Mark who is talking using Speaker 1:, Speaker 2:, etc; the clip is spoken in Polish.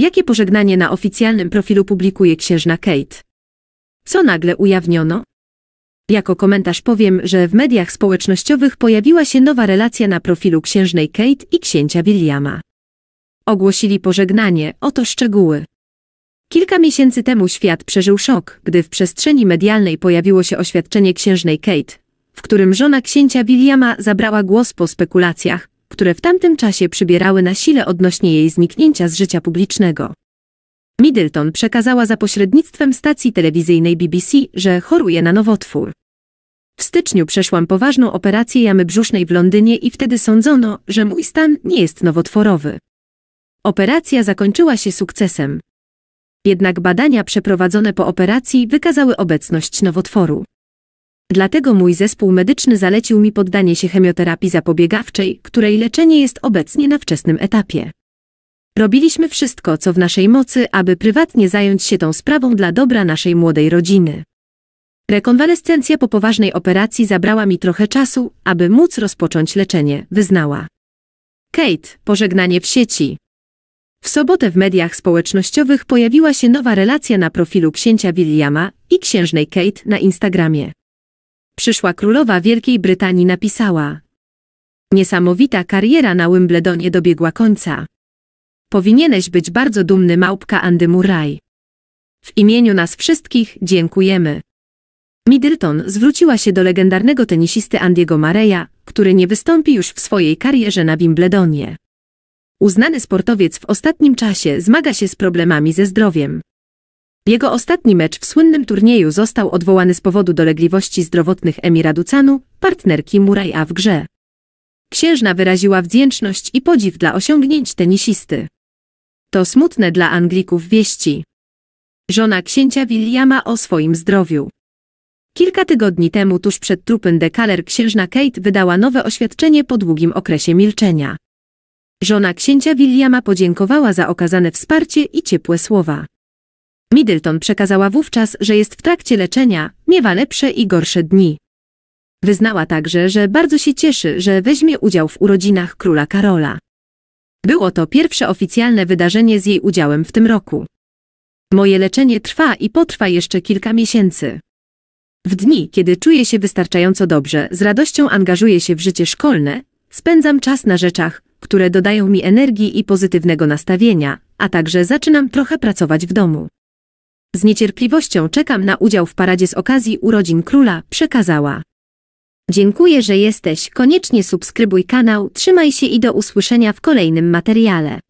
Speaker 1: Jakie pożegnanie na oficjalnym profilu publikuje księżna Kate? Co nagle ujawniono? Jako komentarz powiem, że w mediach społecznościowych pojawiła się nowa relacja na profilu księżnej Kate i księcia Williama. Ogłosili pożegnanie, oto szczegóły. Kilka miesięcy temu świat przeżył szok, gdy w przestrzeni medialnej pojawiło się oświadczenie księżnej Kate, w którym żona księcia Williama zabrała głos po spekulacjach, które w tamtym czasie przybierały na sile odnośnie jej zniknięcia z życia publicznego. Middleton przekazała za pośrednictwem stacji telewizyjnej BBC, że choruje na nowotwór. W styczniu przeszłam poważną operację jamy brzusznej w Londynie i wtedy sądzono, że mój stan nie jest nowotworowy. Operacja zakończyła się sukcesem. Jednak badania przeprowadzone po operacji wykazały obecność nowotworu. Dlatego mój zespół medyczny zalecił mi poddanie się chemioterapii zapobiegawczej, której leczenie jest obecnie na wczesnym etapie. Robiliśmy wszystko, co w naszej mocy, aby prywatnie zająć się tą sprawą dla dobra naszej młodej rodziny. Rekonwalescencja po poważnej operacji zabrała mi trochę czasu, aby móc rozpocząć leczenie, wyznała. Kate, pożegnanie w sieci. W sobotę w mediach społecznościowych pojawiła się nowa relacja na profilu księcia Williama i księżnej Kate na Instagramie przyszła królowa Wielkiej Brytanii napisała. Niesamowita kariera na Wimbledonie dobiegła końca. Powinieneś być bardzo dumny małpka Andy Murray. W imieniu nas wszystkich dziękujemy. Middleton zwróciła się do legendarnego tenisisty Andiego Mareya, który nie wystąpi już w swojej karierze na Wimbledonie. Uznany sportowiec w ostatnim czasie zmaga się z problemami ze zdrowiem. Jego ostatni mecz w słynnym turnieju został odwołany z powodu dolegliwości zdrowotnych Emira Ducanu, partnerki Muraja w grze. Księżna wyraziła wdzięczność i podziw dla osiągnięć tenisisty. To smutne dla Anglików wieści. Żona księcia Williama o swoim zdrowiu. Kilka tygodni temu tuż przed trupem de Kaler księżna Kate wydała nowe oświadczenie po długim okresie milczenia. Żona księcia Williama podziękowała za okazane wsparcie i ciepłe słowa. Middleton przekazała wówczas, że jest w trakcie leczenia, miewa lepsze i gorsze dni. Wyznała także, że bardzo się cieszy, że weźmie udział w urodzinach króla Karola. Było to pierwsze oficjalne wydarzenie z jej udziałem w tym roku. Moje leczenie trwa i potrwa jeszcze kilka miesięcy. W dni, kiedy czuję się wystarczająco dobrze, z radością angażuję się w życie szkolne, spędzam czas na rzeczach, które dodają mi energii i pozytywnego nastawienia, a także zaczynam trochę pracować w domu. Z niecierpliwością czekam na udział w paradzie z okazji urodzin króla, przekazała. Dziękuję, że jesteś, koniecznie subskrybuj kanał, trzymaj się i do usłyszenia w kolejnym materiale.